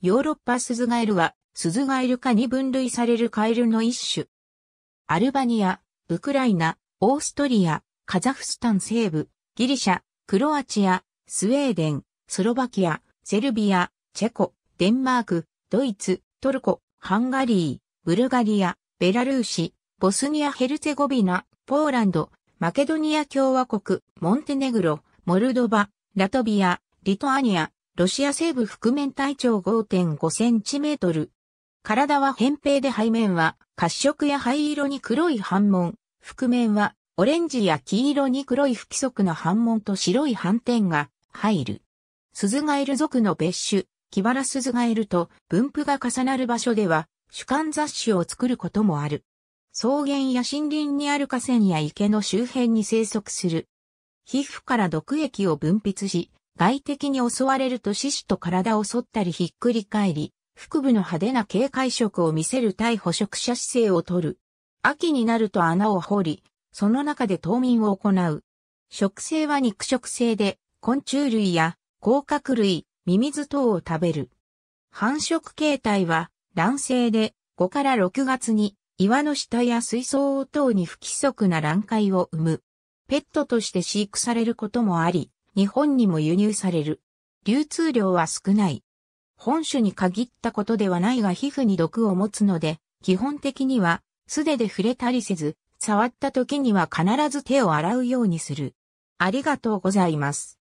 ヨーロッパスズガエルは、スズガエル科に分類されるカエルの一種。アルバニア、ウクライナ、オーストリア、カザフスタン西部、ギリシャ、クロアチア、スウェーデン、スロバキア、セルビア、チェコ、デンマーク、ドイツ、トルコ、ハンガリー、ブルガリア、ベラルーシ、ボスニア・ヘルツェゴビナ、ポーランド、マケドニア共和国、モンテネグロ、モルドバ、ラトビア、リトアニア、ロシア西部覆面体長5.5センチメートル。体は扁平で背面は褐色や灰色に黒い斑紋、覆面はオレンジや黄色に黒い不規則な斑紋と白い斑点が入る。鈴ガエル族の別種、キバラ鈴ガエルと分布が重なる場所では主観雑種を作ることもある。草原や森林にある河川や池の周辺に生息する。皮膚から毒液を分泌し、外敵に襲われると死子と体を反ったりひっくり返り、腹部の派手な警戒色を見せる対捕食者姿勢をとる。秋になると穴を掘り、その中で冬眠を行う。食性は肉食性で、昆虫類や甲殻類、ミミズ等を食べる。繁殖形態は卵性で5から6月に岩の下や水槽等に不規則な卵塊を生む。ペットとして飼育されることもあり、日本にも輸入される。流通量は少ない。本種に限ったことではないが皮膚に毒を持つので、基本的には素手で触れたりせず、触った時には必ず手を洗うようにする。ありがとうございます。